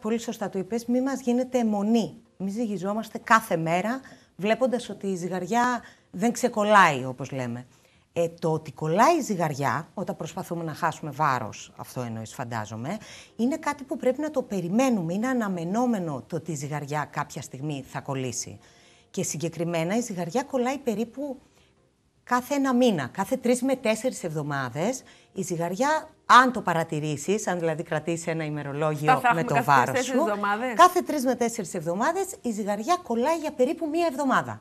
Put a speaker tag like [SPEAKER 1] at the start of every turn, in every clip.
[SPEAKER 1] πολύ σωστά το είπες, μη μας γίνεται αιμονή. Μη ζυγιζόμαστε κάθε μέρα βλέποντας ότι η ζυγαριά δεν ξεκολλάει όπως λέμε. Ε, το ότι κολλάει η ζυγαριά, όταν προσπαθούμε να χάσουμε βάρος, αυτό εννοείς φαντάζομαι, είναι κάτι που πρέπει να το περιμένουμε. Είναι αναμενόμενο το ότι η ζυγαριά κάποια στιγμή θα κολλήσει. Και συγκεκριμένα η ζυγαριά κολλάει περίπου κάθε ένα μήνα, κάθε τρεις με τέσσερις εβδομάδες, η ζυγαριά, αν το παρατηρήσεις, αν δηλαδή κρατήσεις ένα ημερολόγιο με το βάρο σου. Κάθε τρεις με τέσσερις εβδομάδες η ζυγαριά κολλάει για περίπου μία εβδομάδα.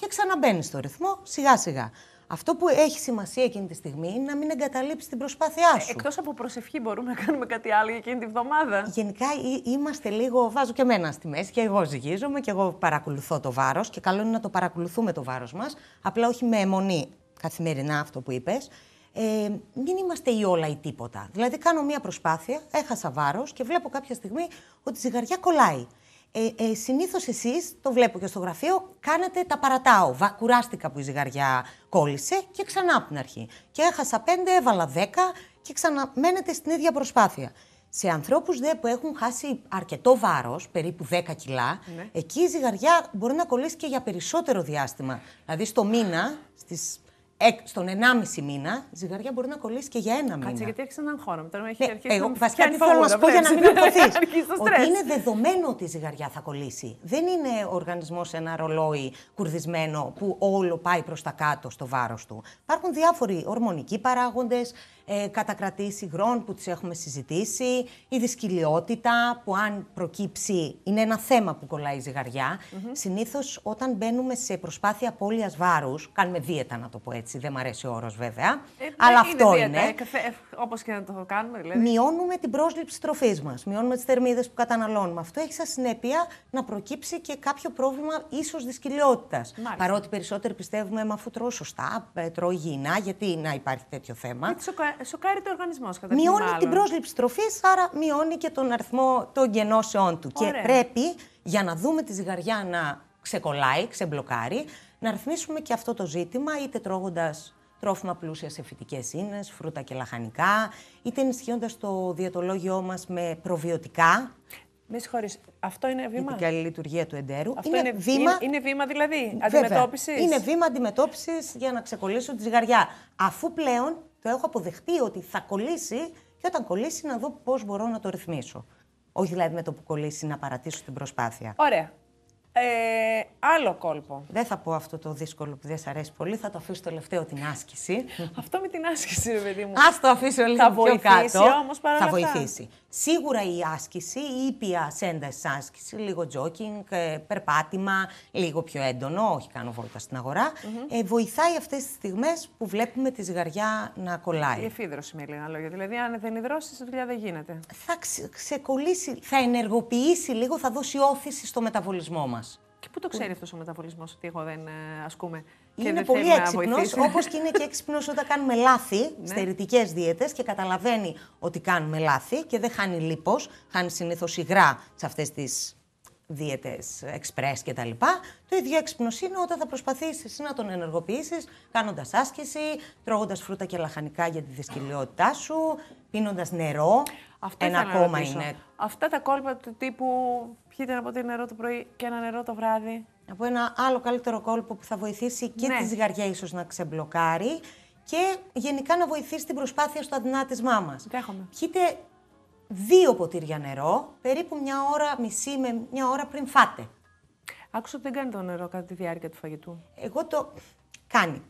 [SPEAKER 1] Και ξαναμπαίνει στο ρυθμό σιγά σιγά. Αυτό που έχει σημασία εκείνη τη στιγμή είναι να μην εγκαταλείψει την προσπάθειά ε, σου. Εκτός από προσευχή, μπορούμε να κάνουμε κάτι άλλο εκείνη τη βδομάδα. Γενικά είμαστε λίγο. Βάζω και εμένα στη μέση και εγώ ζυγίζομαι και εγώ παρακολουθώ το βάρος. Και καλό είναι να το παρακολουθούμε το βάρος μας. Απλά όχι με αιμονή καθημερινά αυτό που είπες. Ε, μην είμαστε ή όλα ή τίποτα. Δηλαδή, κάνω μία προσπάθεια, έχασα βάρος και βλέπω κάποια στιγμή ότι η ζυγαριά κολλάει. Ε, ε, Συνήθως εσείς, το βλέπω και στο γραφείο, κάνετε τα παρατάω. Βα, κουράστηκα που η ζυγαριά κόλλησε και ξανά από την αρχή. Και έχασα 5, έβαλα 10 και ξαναμένετε στην ίδια προσπάθεια. Σε ανθρώπους δε που έχουν χάσει αρκετό βάρος, περίπου 10 κιλά, ναι. εκεί η ζυγαριά μπορεί να κολλήσει και για περισσότερο διάστημα. Δηλαδή στο μήνα, στις στον 1,5 μήνα, η ζυγαριά μπορεί να κολλήσει και για ένα μήνα. Κάτσε, γιατί έρχεσαι έναν χώρο. Τώρα έχει ναι, αρχίσει. Εγώ, βασικά, τι θέλω να σου πω για να μην ναι, στρες. ότι είναι δεδομένο ότι η ζυγαριά θα κολλήσει. Δεν είναι ο οργανισμός ένα ρολόι κουρδισμένο που όλο πάει προς τα κάτω στο βάρος του. Υπάρχουν διάφοροι ορμονικοί παράγοντες, ε, κατακρατήσεις υγρών που τις έχουμε συζητήσει, η δυσκυλιότητα που αν προκύψει είναι ένα θέμα που κολλάει η ζυγαριά. Συνήθως όταν μπαίνουμε σε προσπάθεια απώλειας βάρους, κάνουμε δίαιτα να το πω έτσι δεν μ' αρέσει ο όρος βέβαια. Ε, αλλά αυτό είναι. Ε, Όπως και να το κάνουμε, δηλαδή. Μειώνουμε την πρόσληψη τροφής μας. Μειώνουμε τις θερμίδες που καταναλώνουμε. Αυτό έχει σαν συνέπεια να προκύψει και κάποιο πρόβλημα ίσως δυσκολιότητα. Παρότι περισσότεροι πιστεύουμε, αφού τρώω σωστά, ε, τρώω υγιεινά, γιατί να υπάρχει τέτοιο θέμα. Γιατί σοκα... το οργανισμός κατά Μειώνει την πρόσληψη τροφής, άρα μειώνει και τον αριθμό των γενώσεών του. Και πρέπει για να δούμε τη ζυγαριά να ξεκολλάει, ξεμπλοκάρει, να ρυθμίσουμε και αυτό το ζήτημα, είτε τρώγοντας τρόφιμα πλούσιας σε φυτικές ίνες, φρούτα και λαχανικά, είτε ενισχύοντας το διατολόγιό μας με προβιωτικά. Με συγχωρείς, αυτό είναι βήμα. Για την καλή λειτουργία του εντέρου. Αυτό είναι, είναι, βήμα... είναι βήμα δηλαδή αντιμετώπισης. Είναι βήμα αντιμετώπισης για να ξεκολλήσω τη ζυγαριά. Αφού πλέον το έχω αποδεχτεί ότι θα κολλήσει και όταν κολλήσει να δω πώς μπορώ να το ρυθμίσω. Όχι δηλαδή με το που κολλήσει να παρατήσω την προσπάθεια. Ωραία. Ε, άλλο κόλπο. Δεν θα πω αυτό το δύσκολο που δεν σε αρέσει πολύ. Θα το αφήσω τελευταίο την άσκηση. αυτό με την άσκηση, ρε παιδί μου. Ας το αφήσω λίγο θα πιο κάτω. Όμως, θα βοηθήσει. Σίγουρα η άσκηση, η ήπια ένταση άσκηση, λίγο τζόκινγκ, ε, περπάτημα, λίγο πιο έντονο, όχι κάνω βόλτα στην αγορα ε, βοηθάει αυτές τις στιγμές που βλέπουμε τη ζυγαριά να κολλάει. Η εφίδρωση με λίγα λόγια. Δηλαδή, αν δεν υδρώσεις, η δουλειά δεν γίνεται. Θα ξεκολλήσει, θα ενεργοποιήσει λίγο, θα δώσει όθηση στο μεταβολισμό μας. Και πού το ξέρει αυτός ο μεταβολισμός ότι εγώ δεν ε, ασκούμε. Και είναι δεν πολύ έξυπνο, όπως και είναι και έξυπνος όταν κάνουμε λάθη ναι. στερητικέ δίαιτες και καταλαβαίνει ότι κάνουμε λάθη και δεν χάνει λίπος, χάνει συνήθως υγρά σε αυτές τις δίαιτες express κτλ. Το ίδιο έξυπνος είναι όταν θα προσπαθήσεις να τον ενεργοποιήσεις κάνοντας άσκηση, τρώγοντας φρούτα και λαχανικά για τη δυσκολιότητά σου, πίνοντας νερό. Αυτό ένα ακόμα είναι. Αυτά τα κόλπα του τύπου πιείτε ένα ποτήρι νερό το πρωί και ένα νερό το βράδυ. Από ένα άλλο καλύτερο κόλπο που θα βοηθήσει και ναι. τη ζυγαριά ίσως να ξεμπλοκάρει και γενικά να βοηθήσει την προσπάθεια στο αδυνάτισμά μας. Δέχομαι. Πιείτε δύο ποτήρια νερό, περίπου μια ώρα, μισή με μια ώρα πριν φάτε. Άκουσα ότι δεν κάνει το νερό κατά τη διάρκεια του φαγητού. Εγώ το. Κάνει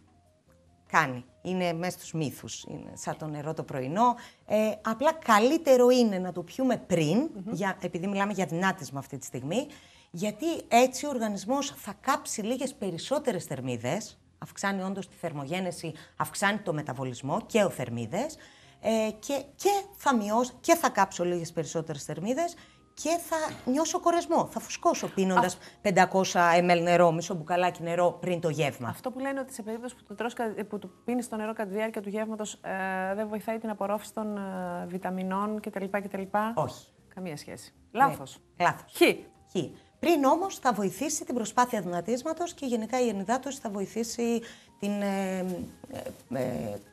[SPEAKER 1] κάνει. Είναι μέσα στους μύθους, είναι σαν το νερό το πρωινό. Ε, απλά καλύτερο είναι να το πιούμε πριν, για, επειδή μιλάμε για δυνάτισμα αυτή τη στιγμή, γιατί έτσι ο οργανισμός θα κάψει λίγες περισσότερες θερμίδες, αυξάνει όντως τη θερμογένεση, αυξάνει το μεταβολισμό και ο θερμίδες, ε, και, και, θα μειώσει και θα κάψω λίγες περισσότερες θερμίδες και θα νιώσω κορεσμό. Θα φουσκώσω πίνοντας 500 ml νερό, μισό μπουκαλάκι νερό πριν το γεύμα. Αυτό που λένε ότι σε περίπτωση που, το που του πίνεις το νερό κατά τη διάρκεια του γεύματος ε, δεν βοηθάει την απορρόφηση των ε, βιταμινών κτλ. κτλ. Όχι. Καμία σχέση. Λάθος. Ναι. Ε, Λάθος. Χ. Χ. Πριν όμως θα βοηθήσει την προσπάθεια δυνατίσματος και γενικά η ενυδάτωση θα βοηθήσει την, ε, ε, ε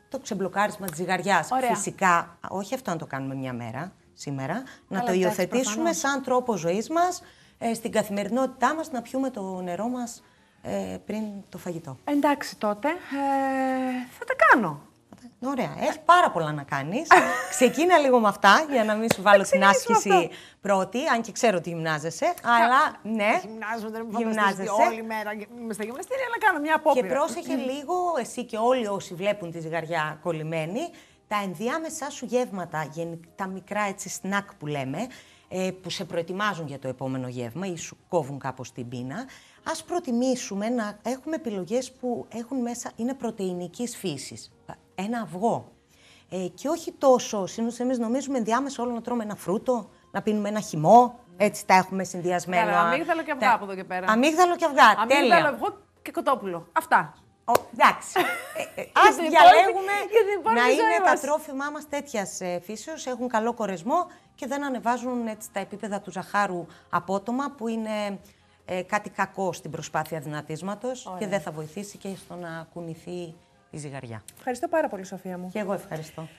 [SPEAKER 1] το ξεμπλοκάρισμα της ζυγαριάς. Φυσικά, όχι αυτό να το κάνουμε μια μέρα σήμερα, να το υιοθετήσουμε σαν τρόπο ζωής μας ε, στην καθημερινότητά μας να πιούμε το νερό μας ε, πριν το φαγητό. Εντάξει τότε, ε, θα τα κάνω. Ωραία, έχεις πάρα πολλά να κάνεις. Ξεκίνα λίγο με αυτά για να μην σου βάλω την άσκηση πρώτη, αν και ξέρω ότι γυμνάζεσαι. Αλλά ναι. Γυμνάζομαι, δεν γυμνάζεσαι. Όλη μέρα είμαι στα γυμναστήρια, αλλά κάνω μια απόπειρα. Και πρόσεχε λίγο εσύ και όλοι όσοι βλέπουν τη ζυγαριά κολλημένη τα ενδιάμεσά σου γεύματα, τα μικρά έτσι σνακ που λέμε, ε, που σε προετοιμάζουν για το επόμενο γεύμα ή σου κόβουν κάπως την πείνα, ας προτιμήσουμε να έχουμε επιλογές που έχουν μέσα, είναι πρωτεϊνικής φύσης. Ένα αυγό. Ε, και όχι τόσο, συνήθως εμείς νομίζουμε ενδιάμεσα όλο να τρώμε ένα φρούτο, να πίνουμε ένα χυμό, έτσι τα έχουμε συνδυασμένα. Αμύγδαλο και αυγά από εδώ και πέρα. Αμύγδαλο και αυγά, αμύγδαλο, τέλεια. Αμύγδαλο, αυγό και κοτόπουλο. Αυτά. Ο, εντάξει. Α ε, ε, διαλέγουμε να είναι τα τρόφιμά μας τέτοιας ε, φύσεως, έχουν καλό κορεσμό και δεν ανεβάζουν έτσι, τα επίπεδα του ζαχάρου απότομα, που είναι ε, κάτι κακό στην προσπάθεια δυνατίσματος και δεν θα βοηθήσει και στο να κουνηθεί η ζυγαριά. Ευχαριστώ πάρα πολύ, Σοφία μου. Και εγώ ευχαριστώ.